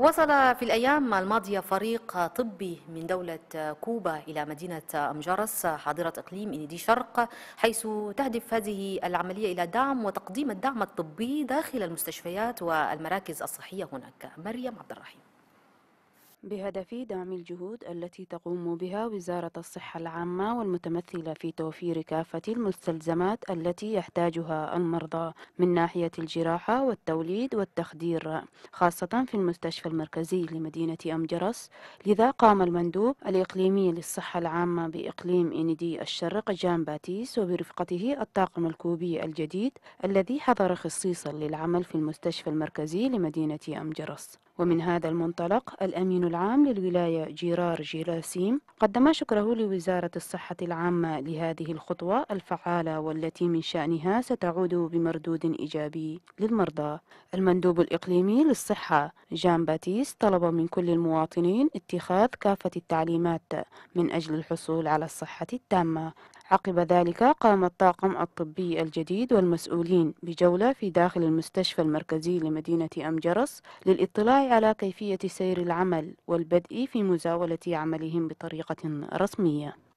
وصل في الأيام الماضية فريق طبي من دولة كوبا إلى مدينة أمجرس حاضرة إقليم إنيدي شرق حيث تهدف هذه العملية إلى دعم وتقديم الدعم الطبي داخل المستشفيات والمراكز الصحية هناك مريم عبد الرحيم بهدف دعم الجهود التي تقوم بها وزارة الصحة العامة والمتمثلة في توفير كافة المستلزمات التي يحتاجها المرضى من ناحية الجراحة والتوليد والتخدير خاصة في المستشفى المركزي لمدينة أم جرس لذا قام المندوب الإقليمي للصحة العامة بإقليم إندي الشرق جان باتيس وبرفقته الطاقم الكوبي الجديد الذي حضر خصيصا للعمل في المستشفى المركزي لمدينة أم جرس ومن هذا المنطلق الأمين العام للولاية جيرار جيراسيم قدم شكره لوزارة الصحة العامة لهذه الخطوة الفعالة والتي من شأنها ستعود بمردود إيجابي للمرضى المندوب الإقليمي للصحة جان باتيس طلب من كل المواطنين اتخاذ كافة التعليمات من أجل الحصول على الصحة التامة عقب ذلك قام الطاقم الطبي الجديد والمسؤولين بجولة في داخل المستشفى المركزي لمدينة أم جرس للاطلاع على كيفية سير العمل والبدء في مزاولة عملهم بطريقة رسمية